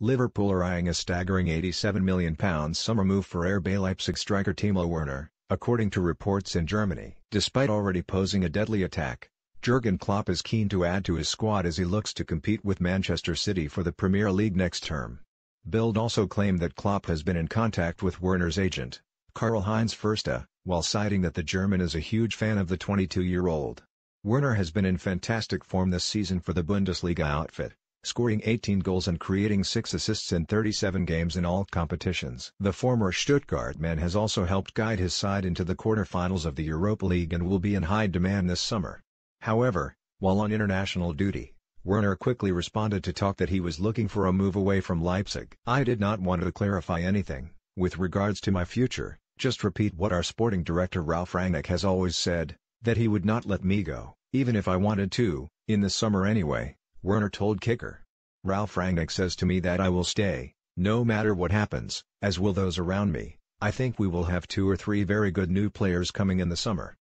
Liverpool are eyeing a staggering £87 million summer move for RB Leipzig striker Timo Werner, according to reports in Germany. Despite already posing a deadly attack, Jurgen Klopp is keen to add to his squad as he looks to compete with Manchester City for the Premier League next term. Bild also claimed that Klopp has been in contact with Werner's agent, Karl-Heinz Fursta, while citing that the German is a huge fan of the 22-year-old. Werner has been in fantastic form this season for the Bundesliga outfit, scoring 18 goals and creating 6 assists in 37 games in all competitions. The former Stuttgart man has also helped guide his side into the quarterfinals of the Europa League and will be in high demand this summer. However, while on international duty, Werner quickly responded to talk that he was looking for a move away from Leipzig. I did not want to clarify anything, with regards to my future, just repeat what our sporting director Ralph Rangnick has always said, that he would not let me go, even if I wanted to, in the summer anyway, Werner told Kicker. Ralph Rangnick says to me that I will stay, no matter what happens, as will those around me, I think we will have two or three very good new players coming in the summer.